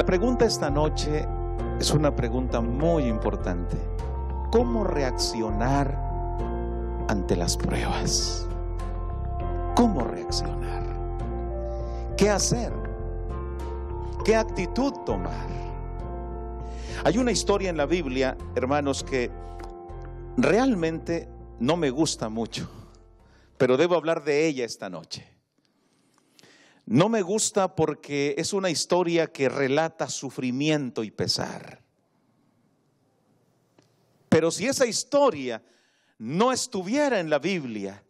La pregunta esta noche es una pregunta muy importante. ¿Cómo reaccionar ante las pruebas? ¿Cómo reaccionar? ¿Qué hacer? ¿Qué actitud tomar? Hay una historia en la Biblia, hermanos, que realmente no me gusta mucho, pero debo hablar de ella esta noche. No me gusta porque es una historia que relata sufrimiento y pesar. Pero si esa historia no estuviera en la Biblia,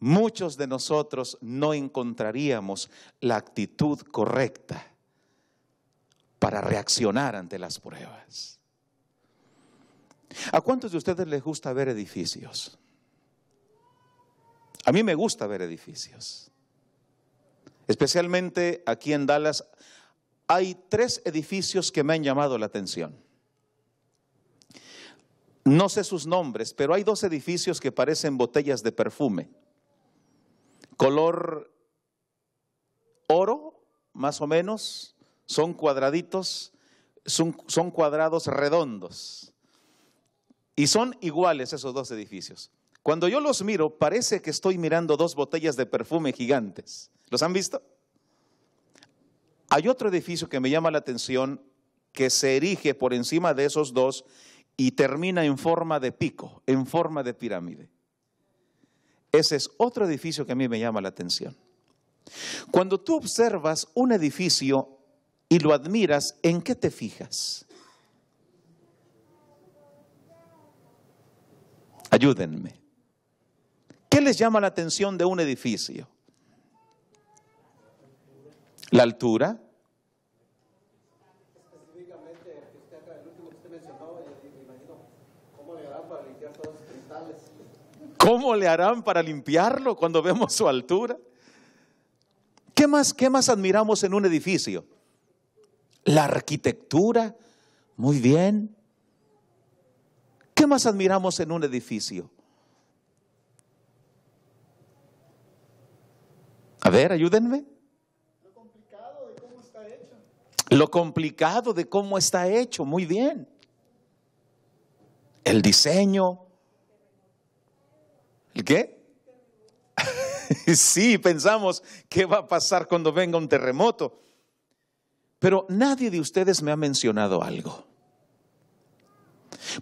muchos de nosotros no encontraríamos la actitud correcta para reaccionar ante las pruebas. ¿A cuántos de ustedes les gusta ver edificios? A mí me gusta ver edificios especialmente aquí en Dallas, hay tres edificios que me han llamado la atención. No sé sus nombres, pero hay dos edificios que parecen botellas de perfume. Color oro, más o menos, son cuadraditos, son, cuadrados redondos. Y son iguales esos dos edificios. Cuando yo los miro, parece que estoy mirando dos botellas de perfume gigantes. ¿Los han visto? Hay otro edificio que me llama la atención que se erige por encima de esos dos y termina en forma de pico, en forma de pirámide. Ese es otro edificio que a mí me llama la atención. Cuando tú observas un edificio y lo admiras, ¿en qué te fijas? Ayúdenme. ¿Qué les llama la atención de un edificio? la altura. ¿Cómo le harán para limpiarlo cuando vemos su altura? ¿Qué más, qué más admiramos en un edificio? La arquitectura, muy bien. ¿Qué más admiramos en un edificio? A ver, ayúdenme lo complicado de cómo está hecho, muy bien. El diseño. ¿El qué? sí, pensamos, ¿qué va a pasar cuando venga un terremoto? Pero nadie de ustedes me ha mencionado algo.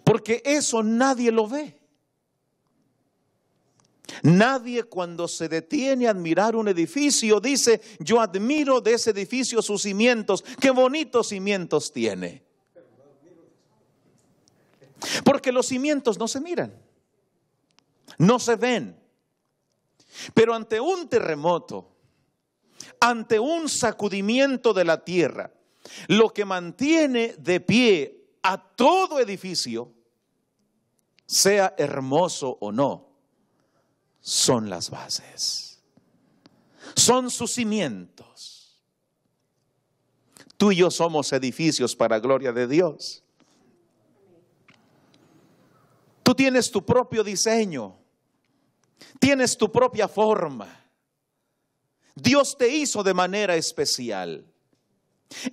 Porque eso nadie lo ve. Nadie cuando se detiene a admirar un edificio dice, yo admiro de ese edificio sus cimientos, qué bonitos cimientos tiene. Porque los cimientos no se miran, no se ven. Pero ante un terremoto, ante un sacudimiento de la tierra, lo que mantiene de pie a todo edificio, sea hermoso o no, son las bases, son sus cimientos. Tú y yo somos edificios para gloria de Dios. Tú tienes tu propio diseño, tienes tu propia forma. Dios te hizo de manera especial.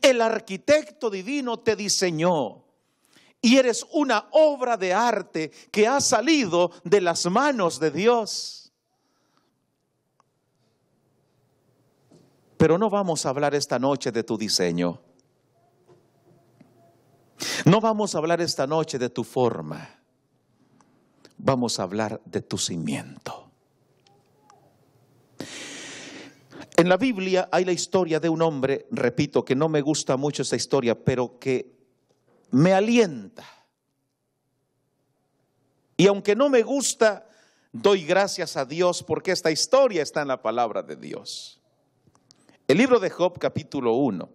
El arquitecto divino te diseñó y eres una obra de arte que ha salido de las manos de Dios. Pero no vamos a hablar esta noche de tu diseño. No vamos a hablar esta noche de tu forma. Vamos a hablar de tu cimiento. En la Biblia hay la historia de un hombre, repito, que no me gusta mucho esa historia, pero que me alienta. Y aunque no me gusta, doy gracias a Dios porque esta historia está en la palabra de Dios. El libro de Job capítulo 1,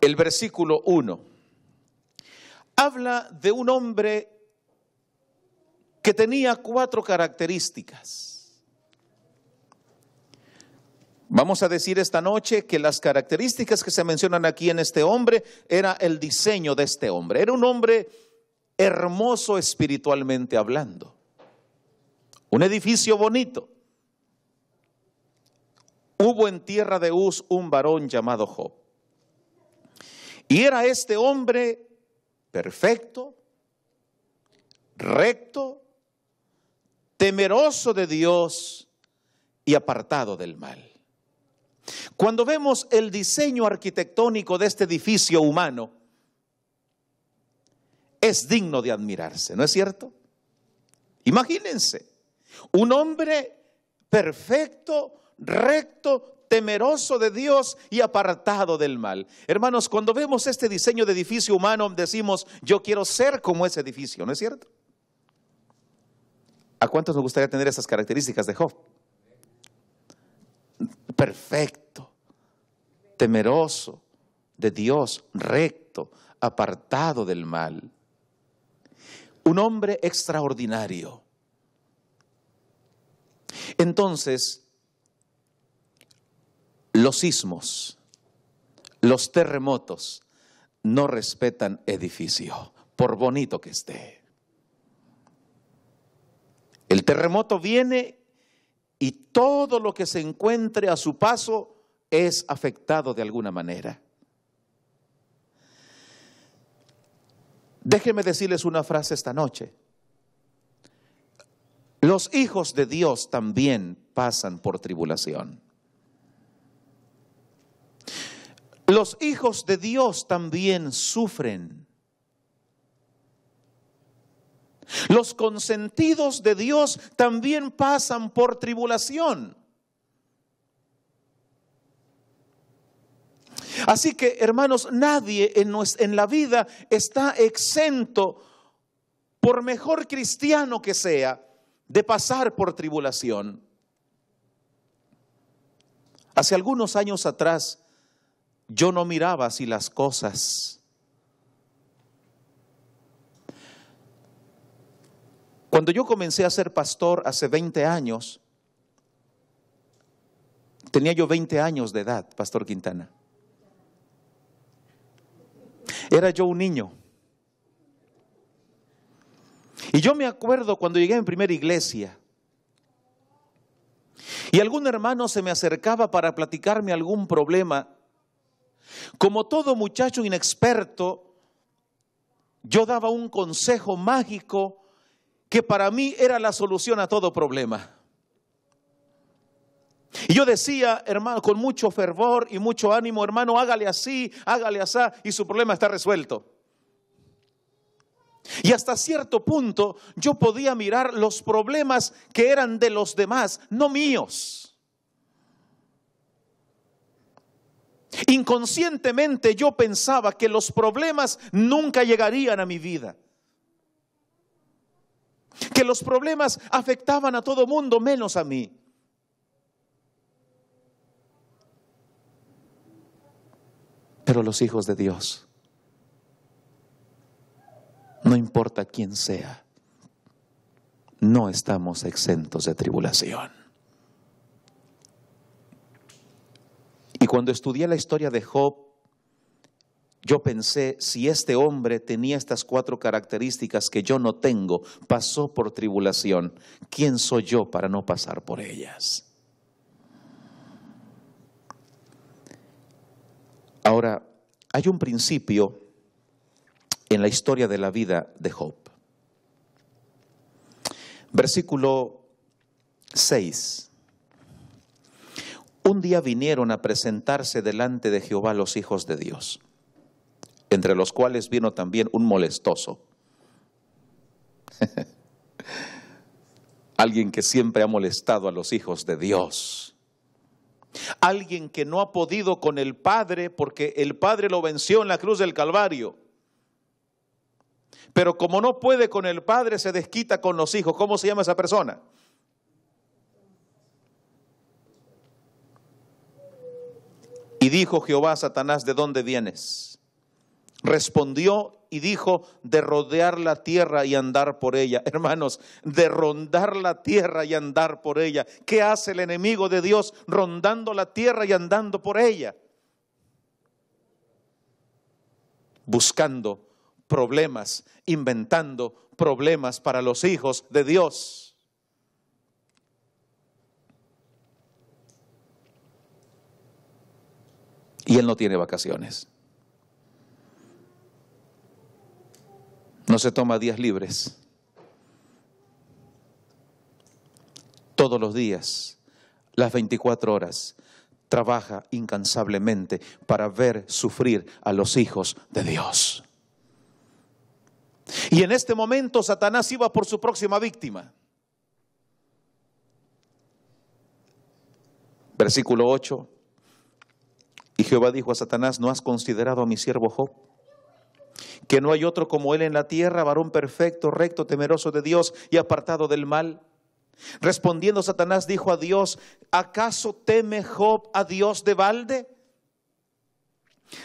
el versículo 1, habla de un hombre que tenía cuatro características. Vamos a decir esta noche que las características que se mencionan aquí en este hombre era el diseño de este hombre. Era un hombre hermoso espiritualmente hablando. Un edificio bonito hubo en tierra de Uz un varón llamado Job. Y era este hombre perfecto, recto, temeroso de Dios y apartado del mal. Cuando vemos el diseño arquitectónico de este edificio humano, es digno de admirarse, ¿no es cierto? Imagínense, un hombre perfecto, recto, temeroso de Dios y apartado del mal. Hermanos, cuando vemos este diseño de edificio humano, decimos, yo quiero ser como ese edificio, ¿no es cierto? ¿A cuántos nos gustaría tener esas características de Job? Perfecto, temeroso de Dios, recto, apartado del mal. Un hombre extraordinario. Entonces, los sismos, los terremotos no respetan edificio, por bonito que esté. El terremoto viene y todo lo que se encuentre a su paso es afectado de alguna manera. Déjenme decirles una frase esta noche. Los hijos de Dios también pasan por tribulación. Los hijos de Dios también sufren. Los consentidos de Dios también pasan por tribulación. Así que, hermanos, nadie en, la vida está exento, por mejor cristiano que sea, de pasar por tribulación. Hace algunos años atrás, yo no miraba si las cosas. Cuando yo comencé a ser pastor hace 20 años, tenía yo 20 años de edad, Pastor Quintana. Era yo un niño. Y yo me acuerdo cuando llegué en primera iglesia, y algún hermano se me acercaba para platicarme algún problema como todo muchacho inexperto, yo daba un consejo mágico que para mí era la solución a todo problema. Y yo decía, hermano, con mucho fervor y mucho ánimo, hermano, hágale así, hágale así, y su problema está resuelto. Y hasta cierto punto yo podía mirar los problemas que eran de los demás, no míos. Inconscientemente yo pensaba que los problemas nunca llegarían a mi vida. Que los problemas afectaban a todo mundo menos a mí. Pero los hijos de Dios, no importa quién sea, no estamos exentos de tribulación. Y cuando estudié la historia de Job, yo pensé, si este hombre tenía estas cuatro características que yo no tengo, pasó por tribulación, ¿quién soy yo para no pasar por ellas? Ahora, hay un principio en la historia de la vida de Job. Versículo 6. Un día vinieron a presentarse delante de Jehová los hijos de Dios, entre los cuales vino también un molestoso. Alguien que siempre ha molestado a los hijos de Dios. Alguien que no ha podido con el Padre porque el Padre lo venció en la cruz del Calvario. Pero como no puede con el Padre, se desquita con los hijos. ¿Cómo se llama esa persona? Y dijo Jehová Satanás, ¿de dónde vienes? Respondió y dijo, de rodear la tierra y andar por ella. Hermanos, de rondar la tierra y andar por ella. ¿Qué hace el enemigo de Dios rondando la tierra y andando por ella? Buscando problemas, inventando problemas para los hijos de Dios. Y Él no tiene vacaciones. No se toma días libres. Todos los días, las 24 horas, trabaja incansablemente para ver sufrir a los hijos de Dios. Y en este momento Satanás iba por su próxima víctima. Versículo 8. Y Jehová dijo a Satanás, ¿no has considerado a mi siervo Job? Que no hay otro como él en la tierra, varón perfecto, recto, temeroso de Dios y apartado del mal. Respondiendo Satanás dijo a Dios, ¿acaso teme Job a Dios de balde?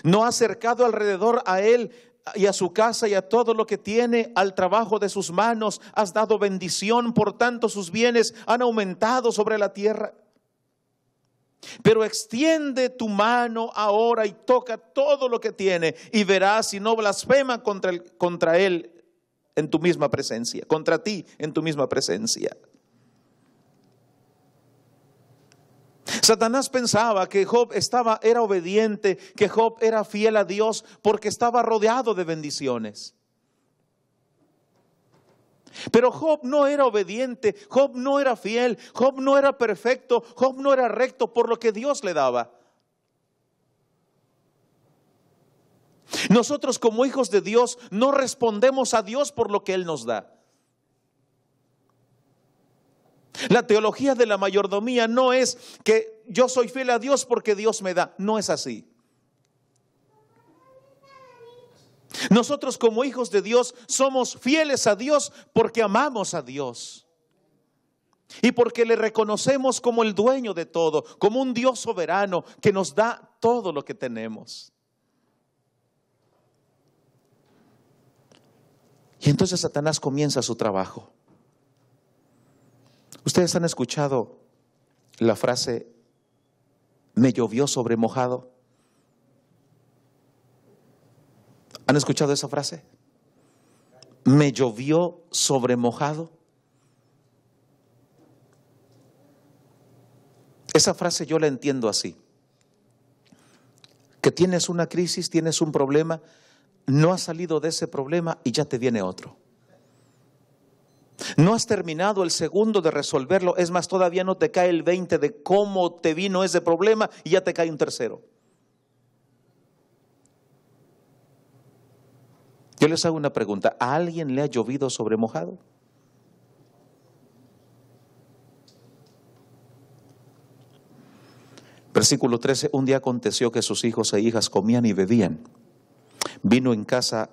¿No ha acercado alrededor a él y a su casa y a todo lo que tiene, al trabajo de sus manos? Has dado bendición, por tanto sus bienes han aumentado sobre la tierra. Pero extiende tu mano ahora y toca todo lo que tiene y verás si no blasfema contra, contra él en tu misma presencia, contra ti en tu misma presencia. Satanás pensaba que Job estaba era obediente, que Job era fiel a Dios porque estaba rodeado de bendiciones. Pero Job no era obediente, Job no era fiel, Job no era perfecto, Job no era recto por lo que Dios le daba. Nosotros como hijos de Dios no respondemos a Dios por lo que Él nos da. La teología de la mayordomía no es que yo soy fiel a Dios porque Dios me da, no es así. Nosotros como hijos de Dios somos fieles a Dios porque amamos a Dios. Y porque le reconocemos como el dueño de todo, como un Dios soberano que nos da todo lo que tenemos. Y entonces Satanás comienza su trabajo. Ustedes han escuchado la frase, me llovió sobre mojado. ¿Han escuchado esa frase? Me llovió sobre mojado. Esa frase yo la entiendo así. Que tienes una crisis, tienes un problema, no has salido de ese problema y ya te viene otro. No has terminado el segundo de resolverlo, es más, todavía no te cae el 20 de cómo te vino ese problema y ya te cae un tercero. Yo les hago una pregunta, ¿a alguien le ha llovido sobre mojado? Versículo 13, un día aconteció que sus hijos e hijas comían y bebían. Vino en casa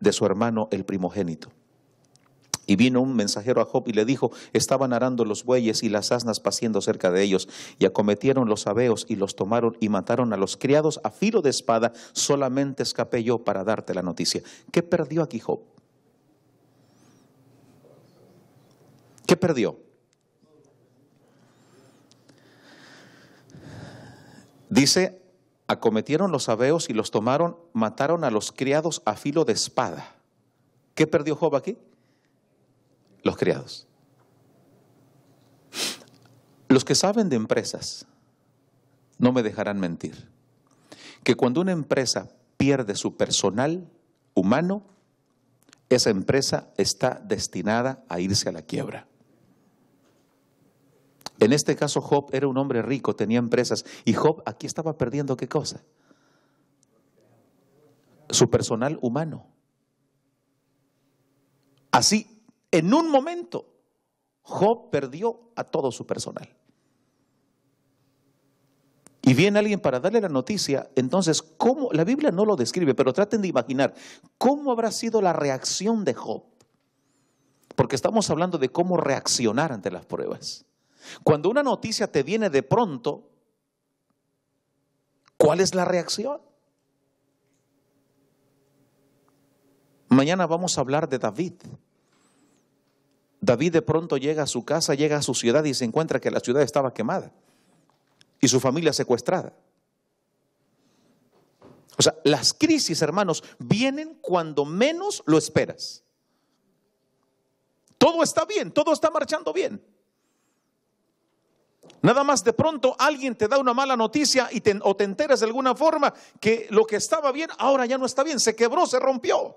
de su hermano el primogénito y vino un mensajero a Job y le dijo, estaban arando los bueyes y las asnas paciendo cerca de ellos, y acometieron los abeos y los tomaron y mataron a los criados a filo de espada, solamente escapé yo para darte la noticia. ¿Qué perdió aquí Job? ¿Qué perdió? Dice, acometieron los abeos y los tomaron, mataron a los criados a filo de espada. ¿Qué perdió Job aquí? los criados. Los que saben de empresas no me dejarán mentir que cuando una empresa pierde su personal humano, esa empresa está destinada a irse a la quiebra. En este caso Job era un hombre rico, tenía empresas y Job aquí estaba perdiendo qué cosa? Su personal humano. Así en un momento, Job perdió a todo su personal. Y viene alguien para darle la noticia, entonces, ¿cómo? La Biblia no lo describe, pero traten de imaginar, ¿cómo habrá sido la reacción de Job? Porque estamos hablando de cómo reaccionar ante las pruebas. Cuando una noticia te viene de pronto, ¿cuál es la reacción? Mañana vamos a hablar de David. David de pronto llega a su casa, llega a su ciudad y se encuentra que la ciudad estaba quemada y su familia secuestrada. O sea, las crisis, hermanos, vienen cuando menos lo esperas. Todo está bien, todo está marchando bien. Nada más de pronto alguien te da una mala noticia y te, o te enteras de alguna forma que lo que estaba bien ahora ya no está bien, se quebró, se rompió.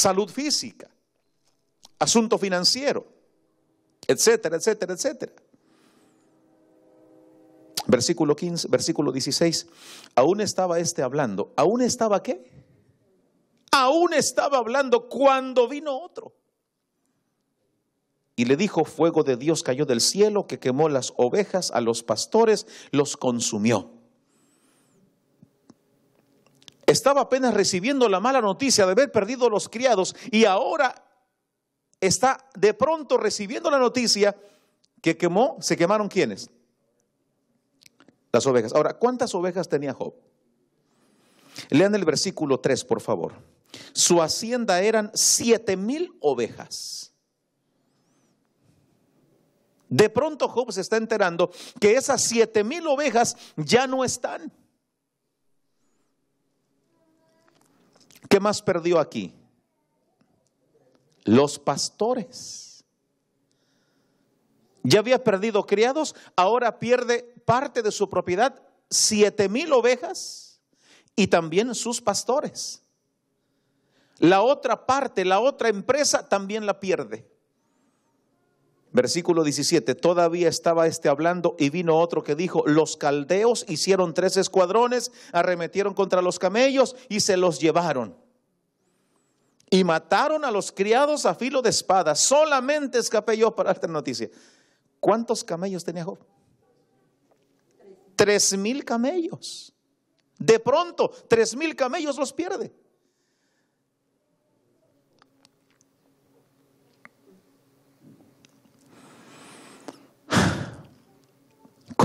salud física, asunto financiero, etcétera, etcétera, etcétera. Versículo 15, versículo 16. Aún estaba este hablando. ¿Aún estaba qué? Aún estaba hablando cuando vino otro. Y le dijo, fuego de Dios cayó del cielo que quemó las ovejas, a los pastores los consumió. Estaba apenas recibiendo la mala noticia de haber perdido los criados y ahora está de pronto recibiendo la noticia que quemó, se quemaron quiénes? Las ovejas. Ahora, ¿cuántas ovejas tenía Job? Lean el versículo 3, por favor. Su hacienda eran siete mil ovejas. De pronto Job se está enterando que esas siete mil ovejas ya no están. ¿Qué más perdió aquí? Los pastores. Ya había perdido criados, ahora pierde parte de su propiedad, siete mil ovejas y también sus pastores. La otra parte, la otra empresa también la pierde. Versículo 17, todavía estaba este hablando y vino otro que dijo, los caldeos hicieron tres escuadrones, arremetieron contra los camellos y se los llevaron. Y mataron a los criados a filo de espada. Solamente escapé yo para darte noticia. ¿Cuántos camellos tenía Job? Tres mil camellos. De pronto, tres mil camellos los pierde.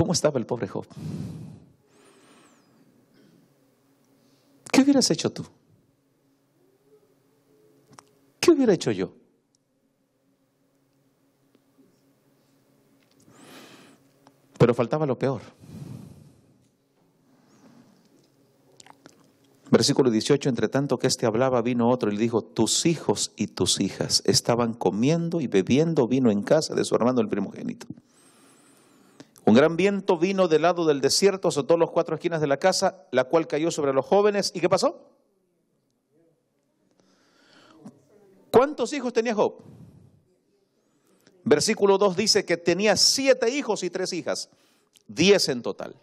¿Cómo estaba el pobre Job? ¿Qué hubieras hecho tú? ¿Qué hubiera hecho yo? Pero faltaba lo peor. Versículo 18, entre tanto que éste hablaba, vino otro y le dijo, tus hijos y tus hijas estaban comiendo y bebiendo vino en casa de su hermano el primogénito. Un gran viento vino del lado del desierto, azotó las cuatro esquinas de la casa, la cual cayó sobre los jóvenes. ¿Y qué pasó? ¿Cuántos hijos tenía Job? Versículo 2 dice que tenía siete hijos y tres hijas, diez en total.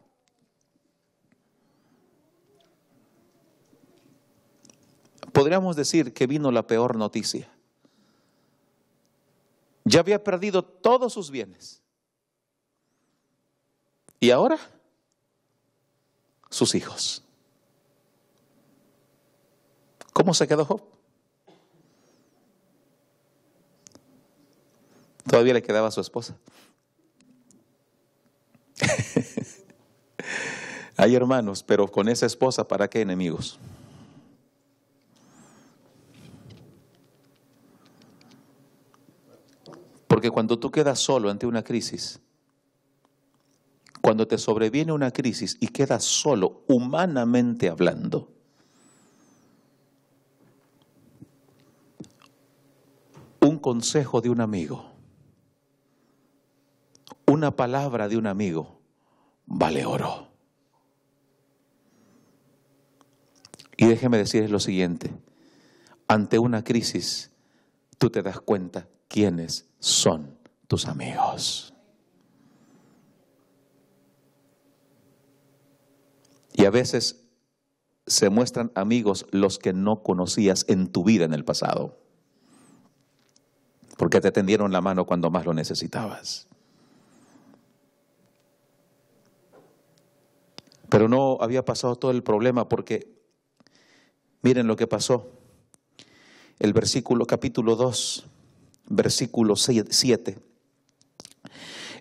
Podríamos decir que vino la peor noticia. Ya había perdido todos sus bienes. Y ahora, sus hijos. ¿Cómo se quedó Job? Todavía le quedaba su esposa. Hay hermanos, pero con esa esposa, ¿para qué enemigos? Porque cuando tú quedas solo ante una crisis, cuando te sobreviene una crisis y quedas solo, humanamente hablando, un consejo de un amigo, una palabra de un amigo, vale oro. Y déjeme decirles lo siguiente, ante una crisis, tú te das cuenta quiénes son tus amigos. Y a veces se muestran amigos los que no conocías en tu vida en el pasado. Porque te tendieron la mano cuando más lo necesitabas. Pero no había pasado todo el problema porque miren lo que pasó. El versículo capítulo 2, versículo 7.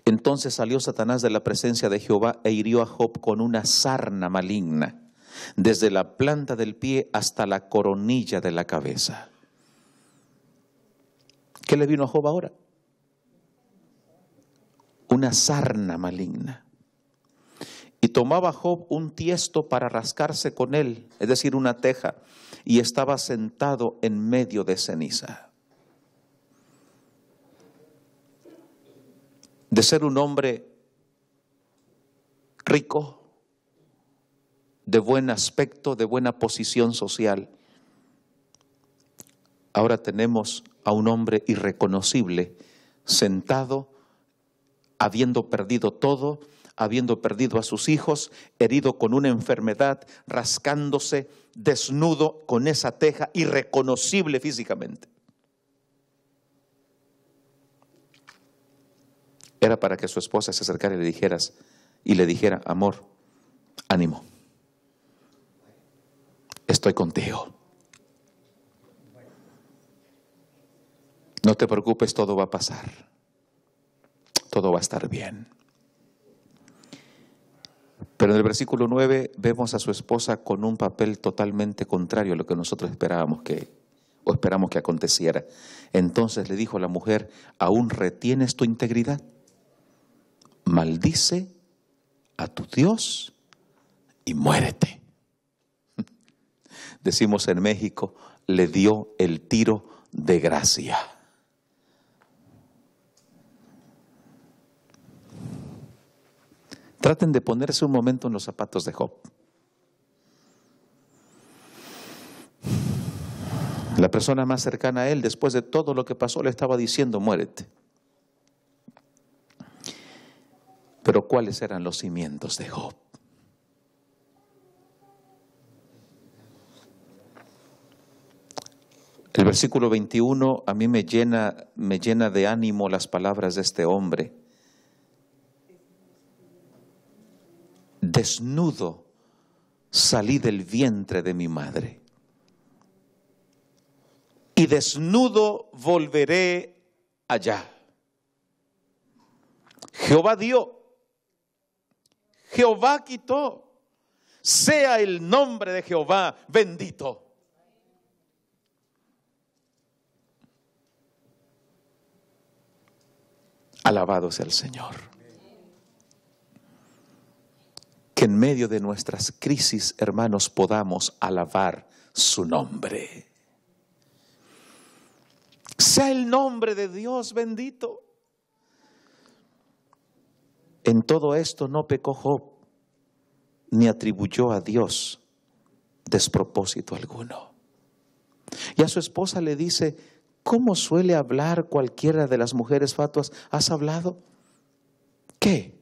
Entonces salió Satanás de la presencia de Jehová e hirió a Job con una sarna maligna, desde la planta del pie hasta la coronilla de la cabeza. ¿Qué le vino a Job ahora? Una sarna maligna. Y tomaba Job un tiesto para rascarse con él, es decir, una teja, y estaba sentado en medio de ceniza. de ser un hombre rico, de buen aspecto, de buena posición social. Ahora tenemos a un hombre irreconocible, sentado, habiendo perdido todo, habiendo perdido a sus hijos, herido con una enfermedad, rascándose, desnudo, con esa teja, irreconocible físicamente. era para que su esposa se acercara y le dijeras y le dijera, amor, ánimo, estoy contigo. No te preocupes, todo va a pasar. Todo va a estar bien. Pero en el versículo 9 vemos a su esposa con un papel totalmente contrario a lo que nosotros esperábamos que o esperamos que aconteciera. Entonces le dijo a la mujer, ¿aún retienes tu integridad? maldice a tu Dios y muérete. Decimos en México, le dio el tiro de gracia. Traten de ponerse un momento en los zapatos de Job. La persona más cercana a él, después de todo lo que pasó, le estaba diciendo, muérete. Pero ¿cuáles eran los cimientos de Job? El versículo 21 a mí me llena, me llena de ánimo las palabras de este hombre. Desnudo salí del vientre de mi madre y desnudo volveré allá. Jehová dio Jehová quitó. Sea el nombre de Jehová bendito. Alabado sea el Señor. Que en medio de nuestras crisis, hermanos, podamos alabar su nombre. Sea el nombre de Dios bendito. En todo esto no pecó Job, ni atribuyó a Dios despropósito alguno. Y a su esposa le dice, ¿cómo suele hablar cualquiera de las mujeres fatuas? ¿Has hablado? ¿Qué?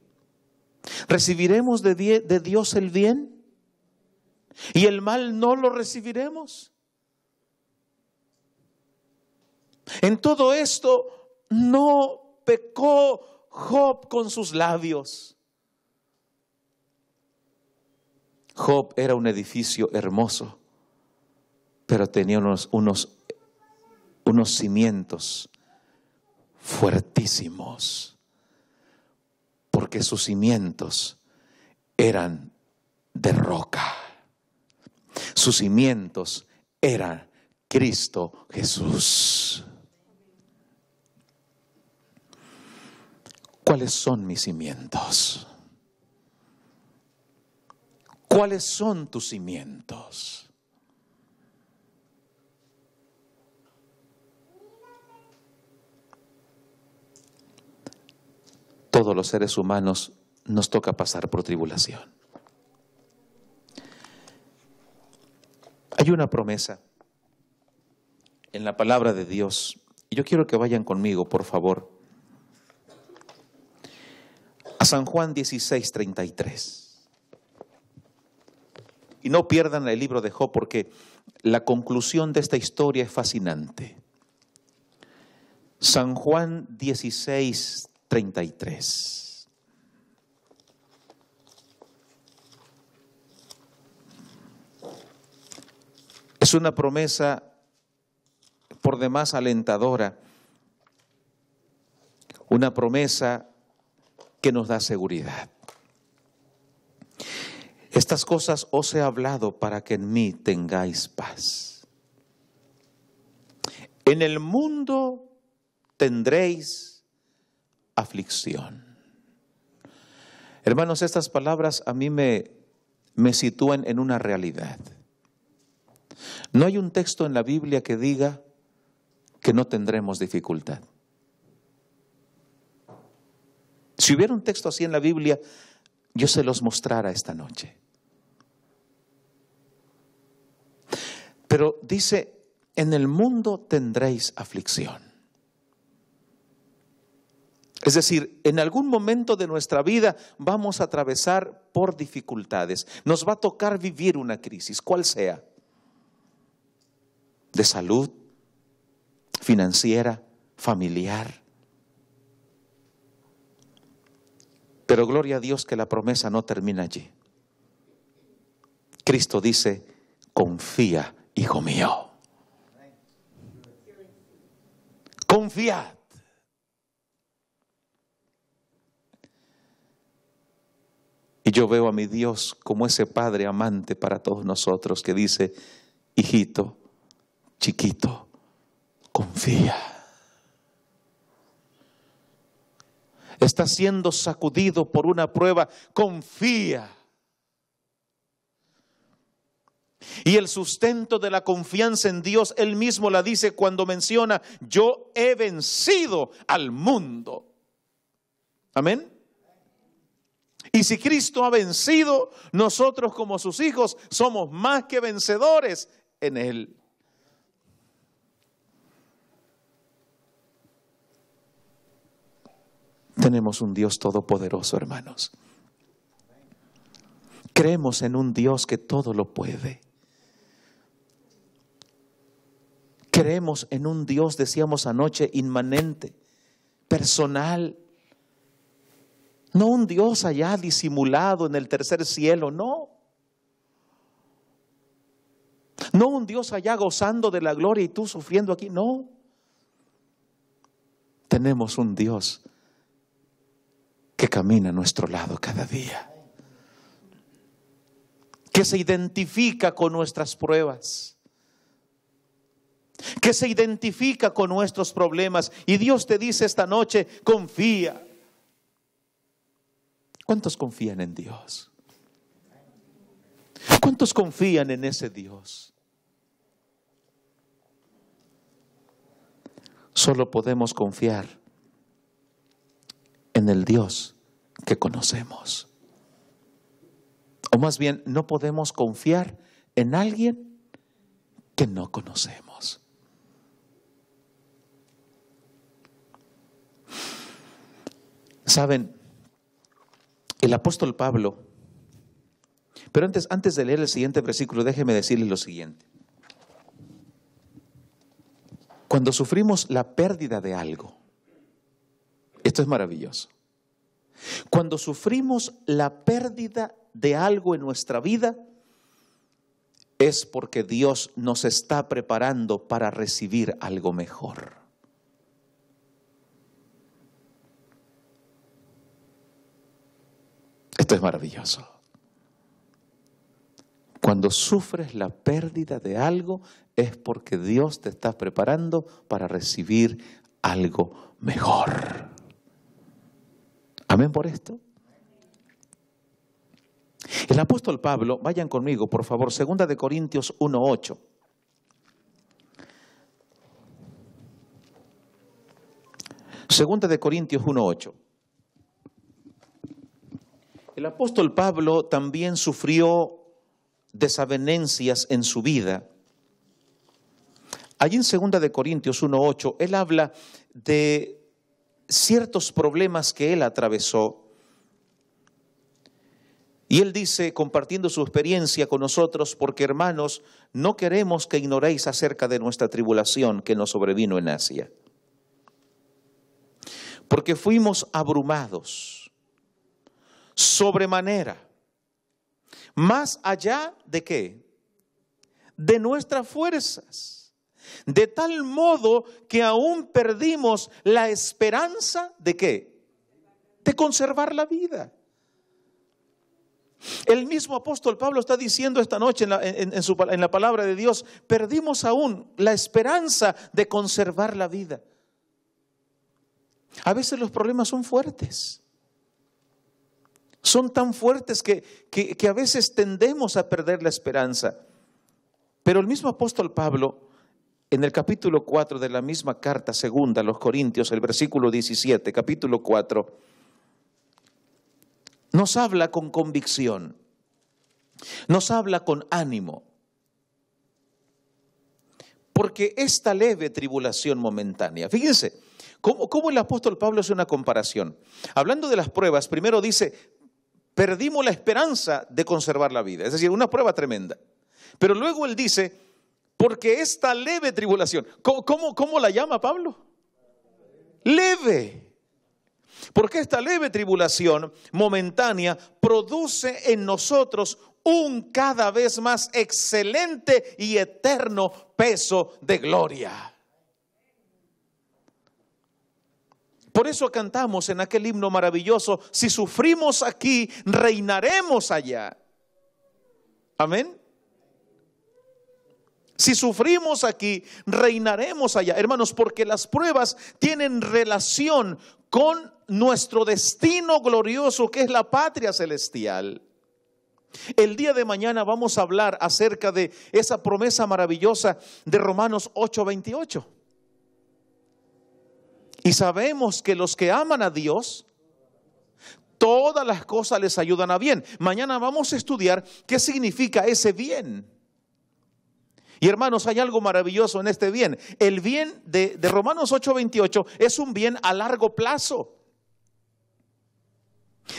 ¿Recibiremos de, de Dios el bien? ¿Y el mal no lo recibiremos? En todo esto no pecó Job con sus labios. Job era un edificio hermoso, pero tenía unos, unos, unos cimientos fuertísimos, porque sus cimientos eran de roca. Sus cimientos eran Cristo Jesús. ¿Cuáles son mis cimientos? ¿Cuáles son tus cimientos? Todos los seres humanos nos toca pasar por tribulación. Hay una promesa en la palabra de Dios. Y yo quiero que vayan conmigo, por favor, a San Juan 16, Y no pierdan el libro de Job porque la conclusión de esta historia es fascinante. San Juan 16, Es una promesa por demás alentadora, una promesa que nos da seguridad. Estas cosas os he hablado para que en mí tengáis paz. En el mundo tendréis aflicción. Hermanos, estas palabras a mí me, me sitúan en una realidad. No hay un texto en la Biblia que diga que no tendremos dificultad. Si hubiera un texto así en la Biblia, yo se los mostrara esta noche. Pero dice, en el mundo tendréis aflicción. Es decir, en algún momento de nuestra vida vamos a atravesar por dificultades. Nos va a tocar vivir una crisis, cual sea, de salud, financiera, familiar, Pero gloria a Dios que la promesa no termina allí. Cristo dice, confía, hijo mío. Confiad. Y yo veo a mi Dios como ese Padre amante para todos nosotros que dice, hijito, chiquito, confía. está siendo sacudido por una prueba, confía. Y el sustento de la confianza en Dios, él mismo la dice cuando menciona, yo he vencido al mundo. Amén. Y si Cristo ha vencido, nosotros como sus hijos somos más que vencedores en él. Tenemos un Dios todopoderoso, hermanos. Creemos en un Dios que todo lo puede. Creemos en un Dios, decíamos anoche, inmanente, personal. No un Dios allá disimulado en el tercer cielo, no. No un Dios allá gozando de la gloria y tú sufriendo aquí, no. Tenemos un Dios que camina a nuestro lado cada día, que se identifica con nuestras pruebas, que se identifica con nuestros problemas. Y Dios te dice esta noche, confía. ¿Cuántos confían en Dios? ¿Cuántos confían en ese Dios? Solo podemos confiar en el Dios que conocemos. O más bien, no podemos confiar en alguien que no conocemos. Saben, el apóstol Pablo, pero antes, antes de leer el siguiente versículo, déjeme decirle lo siguiente. Cuando sufrimos la pérdida de algo, esto es maravilloso. Cuando sufrimos la pérdida de algo en nuestra vida, es porque Dios nos está preparando para recibir algo mejor. Esto es maravilloso. Cuando sufres la pérdida de algo es porque Dios te está preparando para recibir algo mejor. Amén por esto. El apóstol Pablo, vayan conmigo, por favor, segunda de Corintios 1:8. Segunda de Corintios 1:8. El apóstol Pablo también sufrió desavenencias en su vida. Allí en segunda de Corintios 1:8 él habla de ciertos problemas que él atravesó. Y él dice, compartiendo su experiencia con nosotros, porque hermanos, no queremos que ignoréis acerca de nuestra tribulación que nos sobrevino en Asia. Porque fuimos abrumados, sobremanera, más allá de qué? De nuestras fuerzas de tal modo que aún perdimos la esperanza de qué? De conservar la vida. El mismo apóstol Pablo está diciendo esta noche en la, palabra de Dios, perdimos aún la esperanza de conservar la vida. A veces los problemas son fuertes. Son tan fuertes que a veces tendemos a perder la esperanza. Pero el mismo apóstol Pablo en el capítulo 4 de la misma carta segunda a los Corintios, el versículo 17, capítulo 4, nos habla con convicción, nos habla con ánimo, porque esta leve tribulación momentánea, fíjense, ¿cómo, cómo el apóstol Pablo hace una comparación? Hablando de las pruebas, primero dice, perdimos la esperanza de conservar la vida, es decir, una prueba tremenda, pero luego él dice, porque esta leve tribulación, ¿cómo, la llama Pablo? Leve. Porque esta leve tribulación momentánea produce en nosotros un cada vez más excelente y eterno peso de gloria. Por eso cantamos en aquel himno maravilloso, si sufrimos aquí, reinaremos allá. Amén. Si sufrimos aquí, reinaremos allá. Hermanos, porque las pruebas tienen relación con nuestro destino glorioso, que es la patria celestial. El día de mañana vamos a hablar acerca de esa promesa maravillosa de Romanos 8:28. Y sabemos que los que aman a Dios, todas las cosas les ayudan a bien. Mañana vamos a estudiar qué significa ese bien. Y hermanos, hay algo maravilloso en este bien. El bien de, Romanos Romanos 8:28 es un bien a largo plazo.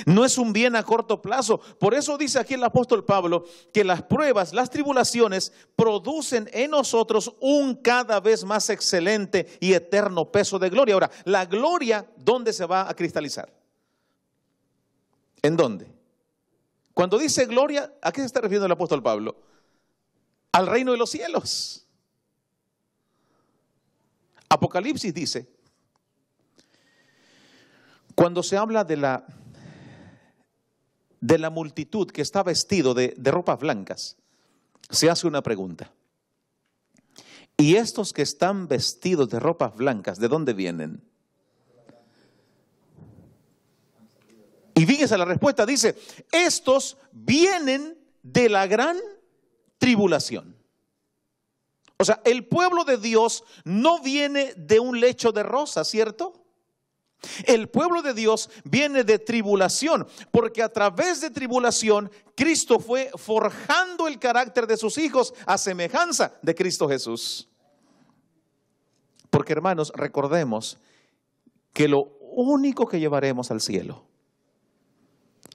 No es un bien a corto plazo. Por eso dice aquí el apóstol Pablo que las pruebas, las tribulaciones producen en nosotros un cada vez más excelente y eterno peso de gloria. Ahora, la gloria, ¿dónde se va a cristalizar? ¿En dónde? Cuando dice gloria, ¿a qué se está refiriendo el apóstol Pablo? al reino de los cielos. Apocalipsis dice, cuando se habla de la, de la multitud que está vestido de, ropas blancas, se hace una pregunta. ¿Y estos que están vestidos de ropas blancas, de dónde vienen? Y fíjese la respuesta, dice, estos vienen de la gran tribulación. O sea, el pueblo de Dios no viene de un lecho de rosa, ¿cierto? El pueblo de Dios viene de tribulación, porque a través de tribulación Cristo fue forjando el carácter de sus hijos a semejanza de Cristo Jesús. Porque hermanos, recordemos que lo único que llevaremos al cielo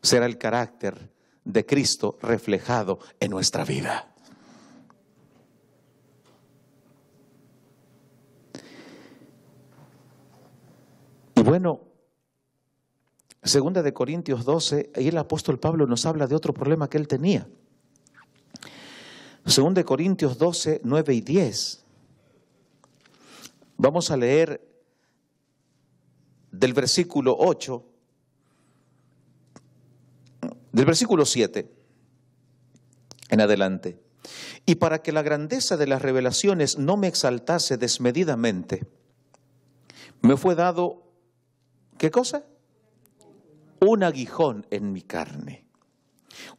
será el carácter de Cristo reflejado en nuestra vida. bueno, segunda de Corintios 12, ahí el apóstol Pablo nos habla de otro problema que él tenía. Segunda de Corintios 12, 9 y 10. Vamos a leer del versículo 8, del versículo 7 en adelante. Y para que la grandeza de las revelaciones no me exaltase desmedidamente, me fue dado ¿Qué cosa? Un aguijón en mi carne.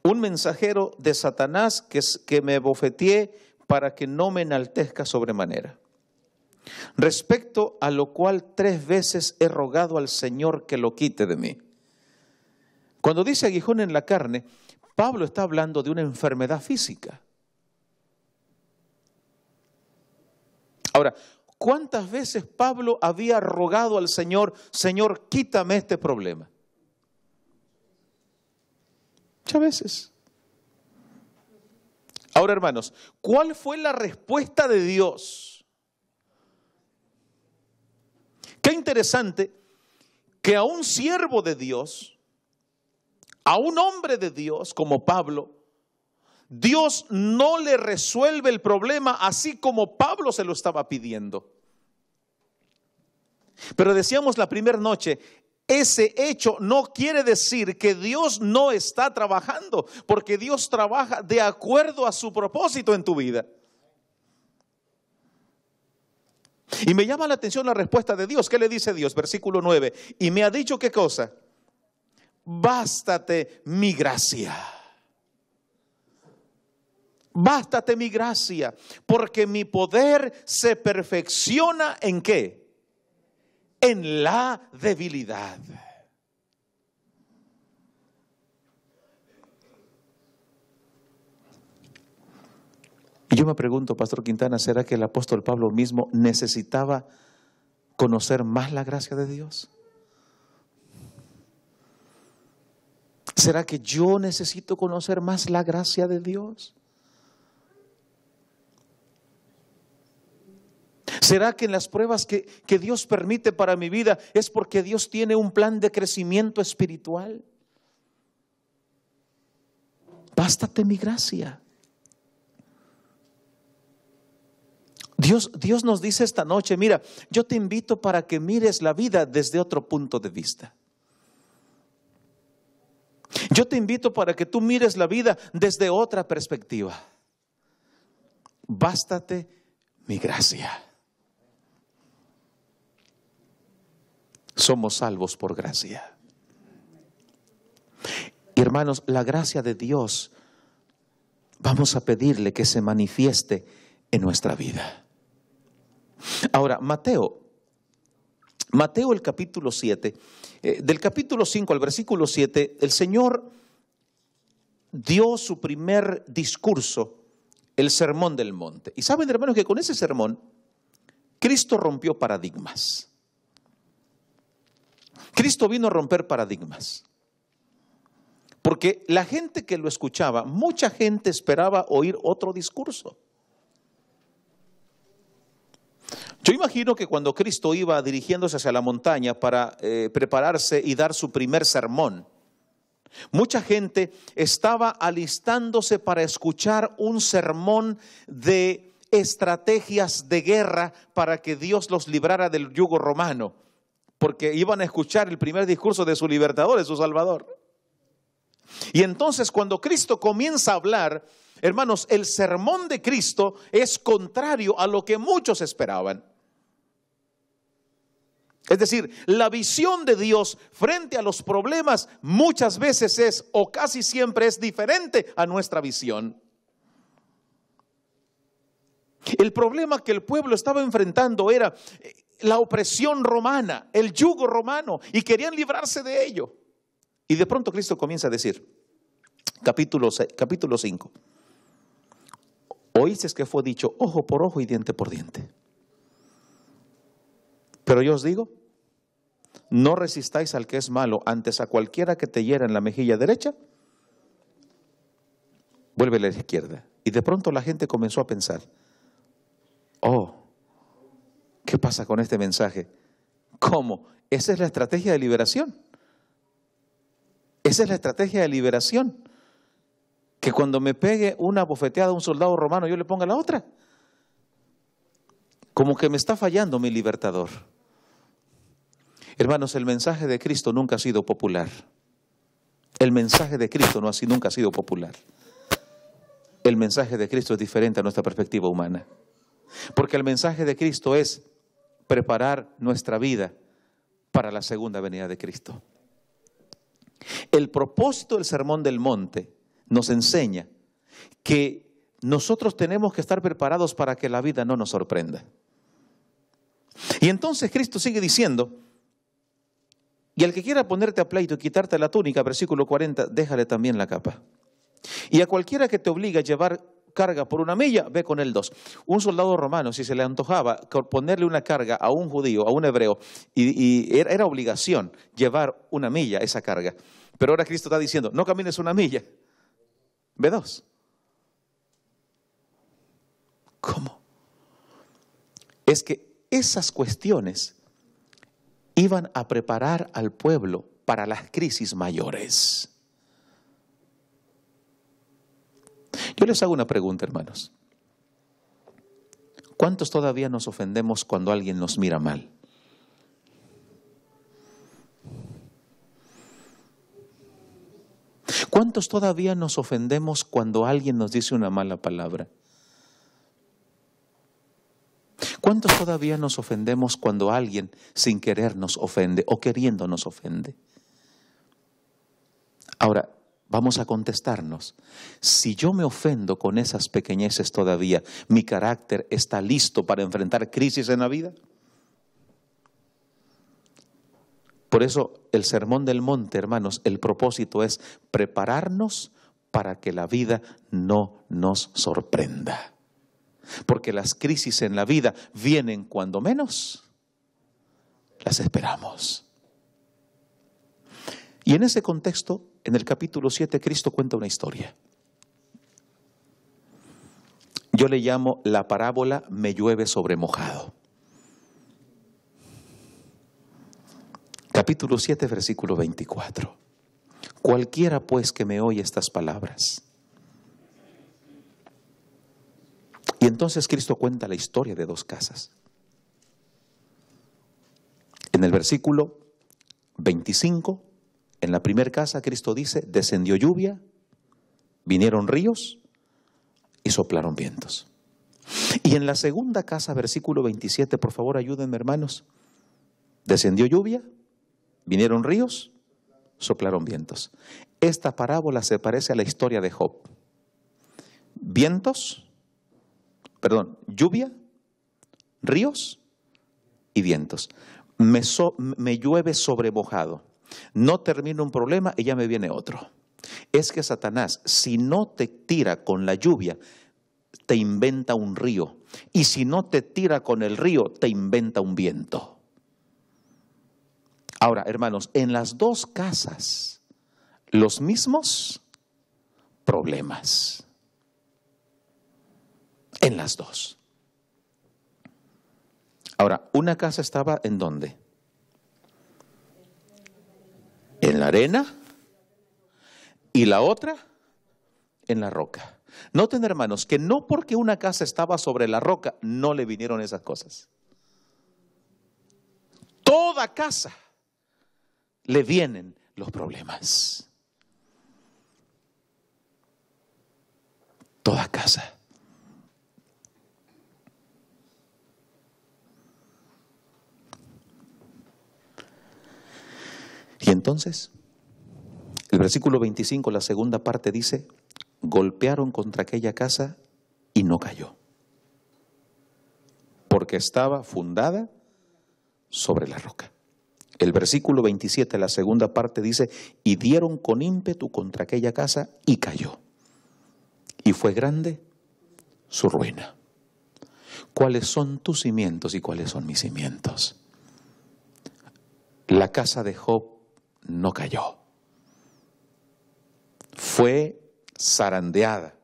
Un mensajero de Satanás que, me bofeteé para que no me enaltezca sobremanera. Respecto a lo cual tres veces he rogado al Señor que lo quite de mí. Cuando dice aguijón en la carne, Pablo está hablando de una enfermedad física. Ahora, ¿Cuántas veces Pablo había rogado al Señor, Señor, quítame este problema? Muchas veces. Ahora, hermanos, ¿cuál fue la respuesta de Dios? Qué interesante que a un siervo de Dios, a un hombre de Dios como Pablo, Dios no le resuelve el problema así como Pablo se lo estaba pidiendo. Pero decíamos la primera noche, ese hecho no quiere decir que Dios no está trabajando, porque Dios trabaja de acuerdo a su propósito en tu vida. Y me llama la atención la respuesta de Dios. ¿Qué le dice Dios? Versículo 9. Y me ha dicho qué cosa. Bástate mi gracia. Bástate mi gracia, porque mi poder se perfecciona en qué? En la debilidad. Y yo me pregunto, Pastor Quintana, ¿será que el apóstol Pablo mismo necesitaba conocer más la gracia de Dios? ¿Será que yo necesito conocer más la gracia de Dios? ¿Será que en las pruebas que, Dios permite para mi vida es porque Dios tiene un plan de crecimiento espiritual? Bástate mi gracia. Dios, Dios, nos dice esta noche, mira, yo te invito para que mires la vida desde otro punto de vista. Yo te invito para que tú mires la vida desde otra perspectiva. Bástate mi gracia. somos salvos por gracia. Y hermanos, la gracia de Dios, vamos a pedirle que se manifieste en nuestra vida. Ahora, Mateo, Mateo el capítulo 7, eh, del capítulo 5 al versículo 7, el Señor dio su primer discurso, el sermón del monte. Y saben, hermanos, que con ese sermón, Cristo rompió paradigmas. Cristo vino a romper paradigmas. Porque la gente que lo escuchaba, mucha gente esperaba oír otro discurso. Yo imagino que cuando Cristo iba dirigiéndose hacia la montaña para eh, prepararse y dar su primer sermón, mucha gente estaba alistándose para escuchar un sermón de estrategias de guerra para que Dios los librara del yugo romano porque iban a escuchar el primer discurso de su libertador, de su Salvador. Y entonces cuando Cristo comienza a hablar, hermanos, el sermón de Cristo es contrario a lo que muchos esperaban. Es decir, la visión de Dios frente a los problemas muchas veces es o casi siempre es diferente a nuestra visión. El problema que el pueblo estaba enfrentando era, la opresión romana, el yugo romano, y querían librarse de ello. Y de pronto Cristo comienza a decir, capítulo, capítulo 5, oíste que fue dicho ojo por ojo y diente por diente. Pero yo os digo, no resistáis al que es malo, antes a cualquiera que te hiera en la mejilla derecha, vuelve a la izquierda. Y de pronto la gente comenzó a pensar, oh, ¿Qué pasa con este mensaje? ¿Cómo? Esa es la estrategia de liberación. Esa es la estrategia de liberación. Que cuando me pegue una bofeteada un soldado romano, yo le ponga la otra. Como que me está fallando mi libertador. Hermanos, el mensaje de Cristo nunca ha sido popular. El mensaje de Cristo no ha sido, nunca ha sido popular. El mensaje de Cristo es diferente a nuestra perspectiva humana. Porque el mensaje de Cristo es preparar nuestra vida para la segunda venida de Cristo. El propósito del Sermón del Monte nos enseña que nosotros tenemos que estar preparados para que la vida no nos sorprenda. Y entonces Cristo sigue diciendo, y al que quiera ponerte a pleito y quitarte la túnica, versículo 40, déjale también la capa. Y a cualquiera que te obliga a llevar carga por una milla, ve con el dos. Un soldado romano, si se le antojaba ponerle una carga a un judío, a un hebreo, y, era, era obligación llevar una milla esa carga. Pero ahora Cristo está diciendo, no camines una milla, ve dos. ¿Cómo? Es que esas cuestiones iban a preparar al pueblo para las crisis mayores. Yo les hago una pregunta, hermanos. ¿Cuántos todavía nos ofendemos cuando alguien nos mira mal? ¿Cuántos todavía nos ofendemos cuando alguien nos dice una mala palabra? ¿Cuántos todavía nos ofendemos cuando alguien sin querer nos ofende o queriendo nos ofende? Ahora, Vamos a contestarnos. Si yo me ofendo con esas pequeñeces todavía, ¿mi carácter está listo para enfrentar crisis en la vida? Por eso el Sermón del Monte, hermanos, el propósito es prepararnos para que la vida no nos sorprenda. Porque las crisis en la vida vienen cuando menos las esperamos. Y en ese contexto en el capítulo 7 Cristo cuenta una historia. Yo le llamo la parábola me llueve sobre mojado. Capítulo 7, versículo 24. Cualquiera pues que me oye estas palabras. Y entonces Cristo cuenta la historia de dos casas. En el versículo 25 en la primera casa Cristo dice, descendió lluvia, vinieron ríos y soplaron vientos. Y en la segunda casa, versículo 27, por favor ayúdenme hermanos, descendió lluvia, vinieron ríos, soplaron vientos. Esta parábola se parece a la historia de Job. Vientos, perdón, lluvia, ríos y vientos. Me, me llueve sobre mojado. No termino un problema y ya me viene otro. Es que Satanás, si no te tira con la lluvia, te inventa un río. Y si no te tira con el río, te inventa un viento. Ahora, hermanos, en las dos casas, los mismos problemas. En las dos. Ahora, una casa estaba en dónde? en la arena y la otra en la roca. Noten hermanos que no porque una casa estaba sobre la roca no le vinieron esas cosas. Toda casa le vienen los problemas. Toda casa. Y entonces, el versículo 25, la segunda parte dice, golpearon contra aquella casa y no cayó, porque estaba fundada sobre la roca. El versículo 27, la segunda parte dice, y dieron con ímpetu contra aquella casa y cayó. Y fue grande su ruina. ¿Cuáles son tus cimientos y cuáles son mis cimientos? La casa de Job no cayó. Fue zarandeada.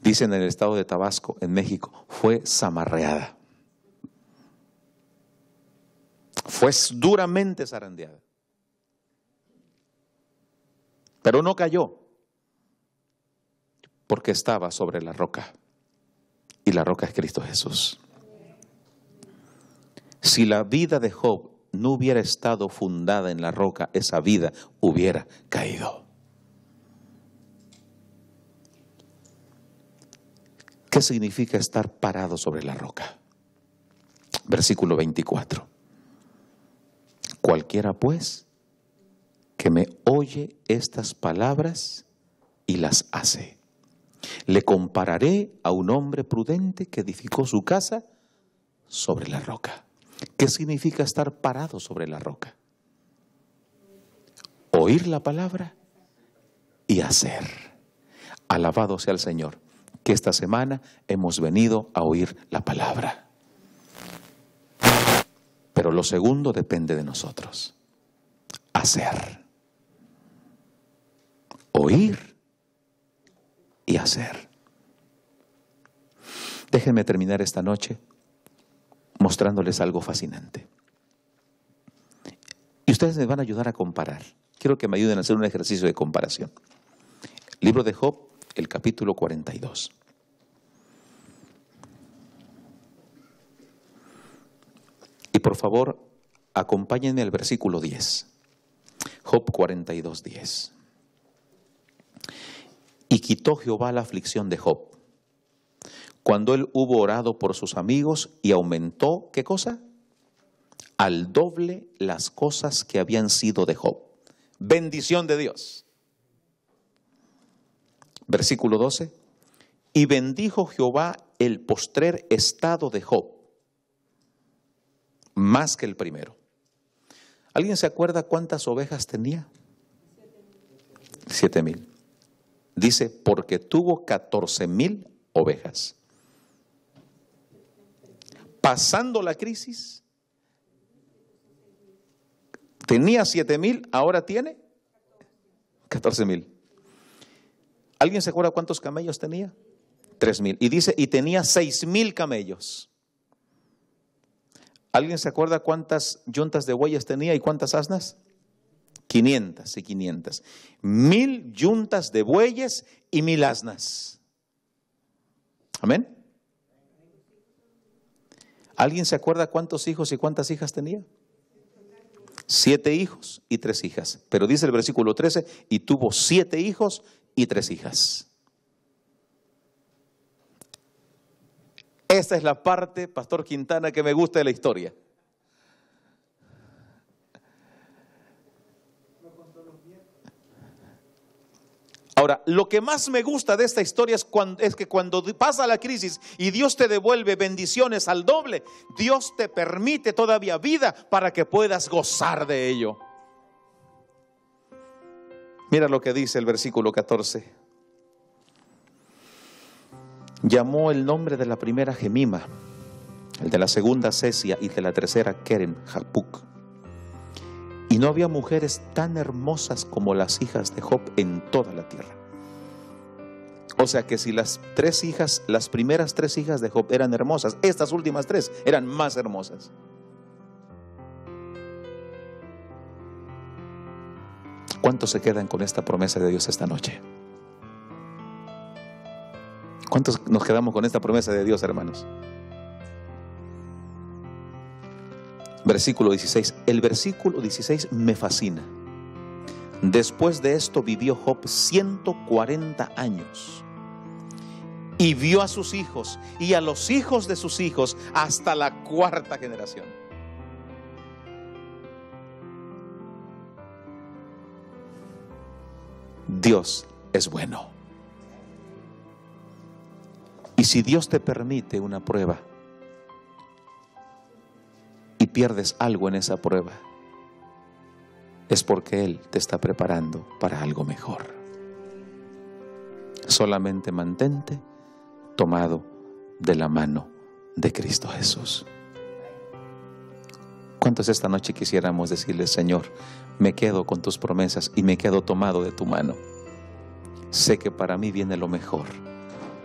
Dicen en el estado de Tabasco, en México, fue zamarreada. Fue duramente zarandeada. Pero no cayó porque estaba sobre la roca. Y la roca es Cristo Jesús. Si la vida de Job no hubiera estado fundada en la roca, esa vida hubiera caído. ¿Qué significa estar parado sobre la roca? Versículo 24. Cualquiera pues que me oye estas palabras y las hace. Le compararé a un hombre prudente que edificó su casa sobre la roca. ¿Qué significa estar parado sobre la roca? Oír la palabra y hacer. Alabado sea el Señor, que esta semana hemos venido a oír la palabra. Pero lo segundo depende de nosotros. Hacer. Oír y hacer. Déjenme terminar esta noche mostrándoles algo fascinante. Y ustedes me van a ayudar a comparar. Quiero que me ayuden a hacer un ejercicio de comparación. Libro de Job, el capítulo 42. Y por favor, acompáñenme al versículo 10. Job 42, 10. Y quitó Jehová la aflicción de Job cuando él hubo orado por sus amigos y aumentó, ¿qué cosa? Al doble las cosas que habían sido de Job. Bendición de Dios. Versículo 12. Y bendijo Jehová el postrer estado de Job, más que el primero. ¿Alguien se acuerda cuántas ovejas tenía? Siete mil. Dice, porque tuvo catorce mil ovejas pasando la crisis, tenía siete mil, ahora tiene 14 mil. ¿Alguien se acuerda cuántos camellos tenía? Tres mil. Y dice, y tenía seis mil camellos. ¿Alguien se acuerda cuántas yuntas de bueyes tenía y cuántas asnas? 500 y 500. Mil yuntas de bueyes y mil asnas. Amén. ¿Alguien se acuerda cuántos hijos y cuántas hijas tenía? Siete hijos y tres hijas. Pero dice el versículo 13, y tuvo siete hijos y tres hijas. Esta es la parte, Pastor Quintana, que me gusta de la historia. lo que más me gusta de esta historia es, que cuando pasa la crisis y Dios te devuelve bendiciones al doble, Dios te permite todavía vida para que puedas gozar de ello. Mira lo que dice el versículo 14. Llamó el nombre de la primera Gemima, el de la segunda Cecia y de la tercera Keren Japuk. Y no había mujeres tan hermosas como las hijas de Job en toda la tierra. O sea que si las tres hijas, las primeras tres hijas de Job eran hermosas, estas últimas tres eran más hermosas. ¿Cuántos se quedan con esta promesa de Dios esta noche? ¿Cuántos nos quedamos con esta promesa de Dios, hermanos? Versículo 16. El versículo 16 me fascina. Después de esto vivió Job 140 años y vio a sus hijos y a los hijos de sus hijos hasta la cuarta generación. Dios es bueno. Y si Dios te permite una prueba y pierdes algo en esa prueba, es porque Él te está preparando para algo mejor. Solamente mantente tomado de la mano de Cristo Jesús. ¿Cuántos esta noche quisiéramos decirle, Señor, me quedo con tus promesas y me quedo tomado de tu mano? Sé que para mí viene lo mejor,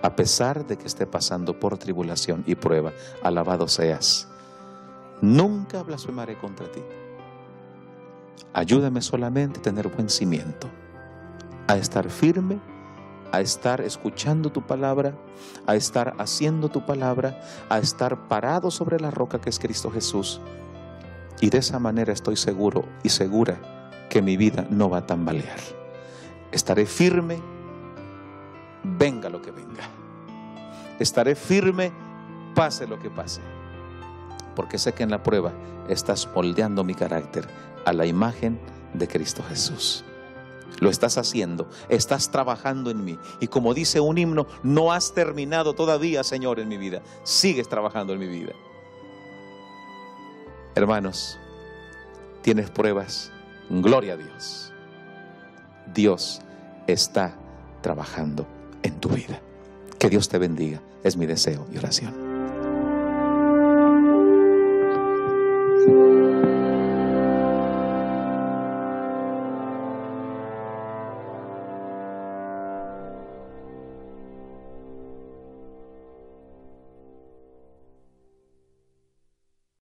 a pesar de que esté pasando por tribulación y prueba. Alabado seas. Nunca blasfemaré contra ti. Ayúdame solamente a tener buen cimiento, a estar firme a estar escuchando tu palabra, a estar haciendo tu palabra, a estar parado sobre la roca que es Cristo Jesús. Y de esa manera estoy seguro y segura que mi vida no va a tambalear. Estaré firme, venga lo que venga. Estaré firme, pase lo que pase. Porque sé que en la prueba estás moldeando mi carácter a la imagen de Cristo Jesús. Lo estás haciendo, estás trabajando en mí. Y como dice un himno, no has terminado todavía, Señor, en mi vida. Sigues trabajando en mi vida. Hermanos, tienes pruebas. Gloria a Dios. Dios está trabajando en tu vida. Que Dios te bendiga. Es mi deseo y oración.